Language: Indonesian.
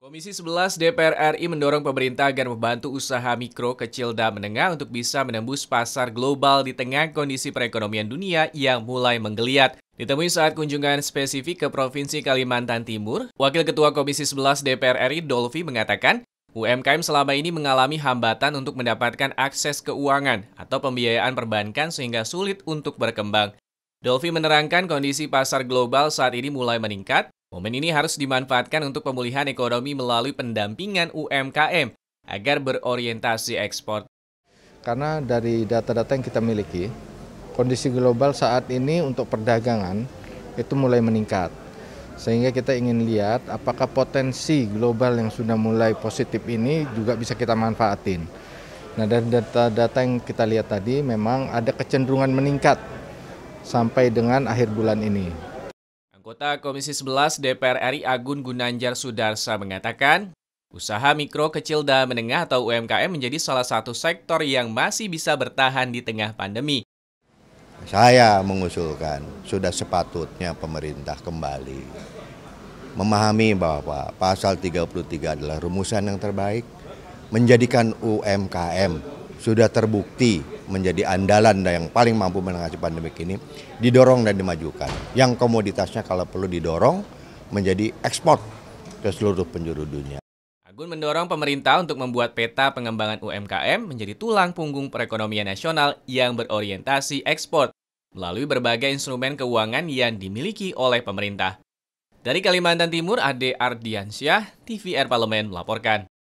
Komisi 11 DPR RI mendorong pemerintah agar membantu usaha mikro, kecil, dan menengah untuk bisa menembus pasar global di tengah kondisi perekonomian dunia yang mulai menggeliat. Ditemui saat kunjungan spesifik ke Provinsi Kalimantan Timur, Wakil Ketua Komisi 11 DPR RI Dolfi mengatakan, UMKM selama ini mengalami hambatan untuk mendapatkan akses keuangan atau pembiayaan perbankan sehingga sulit untuk berkembang. Dolphy menerangkan kondisi pasar global saat ini mulai meningkat. Momen ini harus dimanfaatkan untuk pemulihan ekonomi melalui pendampingan UMKM agar berorientasi ekspor. Karena dari data-data yang kita miliki, kondisi global saat ini untuk perdagangan itu mulai meningkat. Sehingga kita ingin lihat apakah potensi global yang sudah mulai positif ini juga bisa kita manfaatin. Nah dari data-data yang kita lihat tadi memang ada kecenderungan meningkat sampai dengan akhir bulan ini. Anggota Komisi 11 DPR RI Agun Gunanjar Sudarsa mengatakan, usaha mikro, kecil, dan menengah atau UMKM menjadi salah satu sektor yang masih bisa bertahan di tengah pandemi. Saya mengusulkan, sudah sepatutnya pemerintah kembali memahami bahwa pasal 33 adalah rumusan yang terbaik, menjadikan UMKM sudah terbukti menjadi andalan dan yang paling mampu menangani pandemi ini didorong dan dimajukan. Yang komoditasnya kalau perlu didorong menjadi ekspor ke seluruh penjuru dunia. Agun mendorong pemerintah untuk membuat peta pengembangan UMKM menjadi tulang punggung perekonomian nasional yang berorientasi ekspor melalui berbagai instrumen keuangan yang dimiliki oleh pemerintah. Dari Kalimantan Timur, Ade Ardiansyah, TVR Parlemen melaporkan.